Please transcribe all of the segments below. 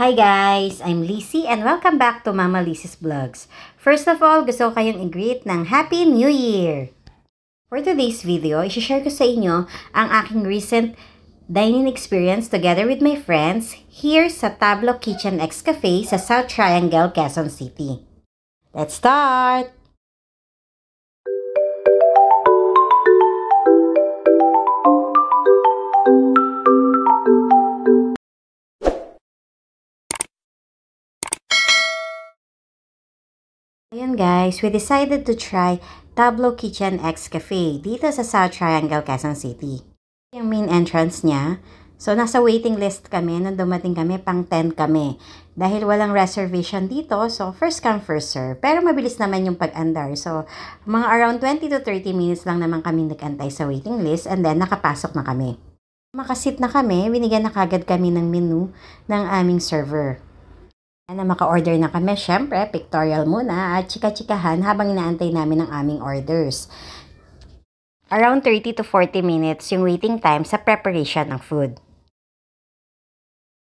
Hi guys! I'm Lizzie and welcome back to Mama Lizzie's Vlogs. First of all, gusto ko kayong i-greet ng Happy New Year! For today's video, isi-share ko sa inyo ang aking recent dining experience together with my friends here sa Tablo Kitchen X Cafe sa South Triangle, Quezon City. Let's start! Ayan guys, we decided to try Tablo Kitchen X Cafe dito sa South Triangle, Quezon City. Yung main entrance niya. So, nasa waiting list kami. Nung dumating kami, pang 10 kami. Dahil walang reservation dito, so first come, first serve. Pero mabilis naman yung pag-andar. So, mga around 20 to 30 minutes lang naman kami nag sa waiting list and then nakapasok na kami. Makasit na kami, binigyan na kagad kami ng menu ng aming server na maka-order na kami, syempre, pictorial muna at chika-chikahan habang inaantay namin ang aming orders. Around 30 to 40 minutes yung waiting time sa preparation ng food.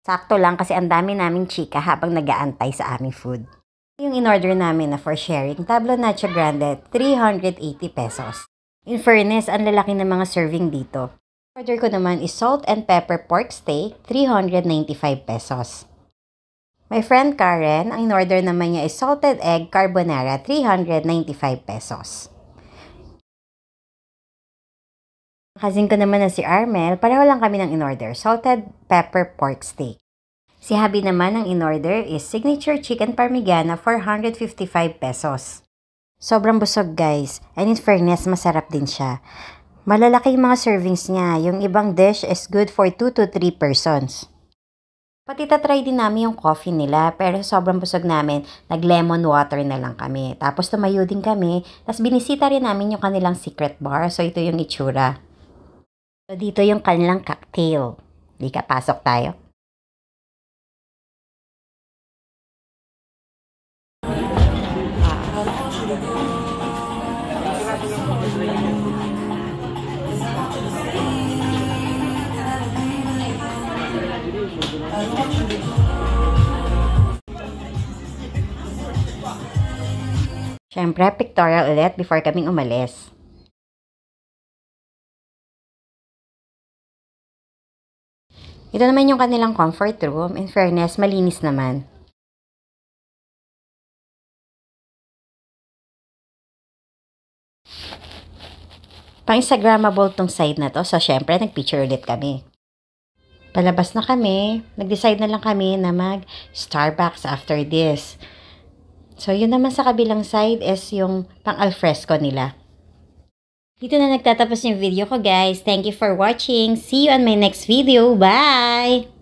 Sakto lang kasi ang dami naming chika habang nagaantay sa aming food. Yung in-order namin na for sharing, tablo nacho grande, 380 pesos. In fairness, ang lalaki ng mga serving dito. Order ko naman is salt and pepper pork steak, 395 pesos. My friend Karen, ang in-order naman niya is salted egg carbonara, 395 pesos. Kasing ko naman na si Armel, pareho lang kami ng in-order, salted pepper pork steak. Si Habi naman ang in-order is signature chicken parmigiana, 455 pesos. Sobrang busog guys, and in fairness, masarap din siya. Malalaki yung mga servings niya, yung ibang dish is good for 2 to 3 persons. Pati tatry din namin yung coffee nila, pero sobrang busog namin, nag-lemon water na lang kami. Tapos tumayo din kami, tapos binisita rin namin yung kanilang secret bar. So, ito yung itsura. So, dito yung kanilang cocktail. Di ka, pasok tayo. Ah. Siyempre, pictorial ulit before kaming umalis. Ito naman yung kanilang comfort room. In fairness, malinis naman. Pang Instagrammable tong side na to. So, syempre, nagpicture ulit kami. Palabas na kami. Nag-decide na lang kami na mag-Starbucks after this. So, yun naman sa kabilang side is yung pang alfresco nila. Dito na nagtatapos yung video ko guys. Thank you for watching. See you on my next video. Bye!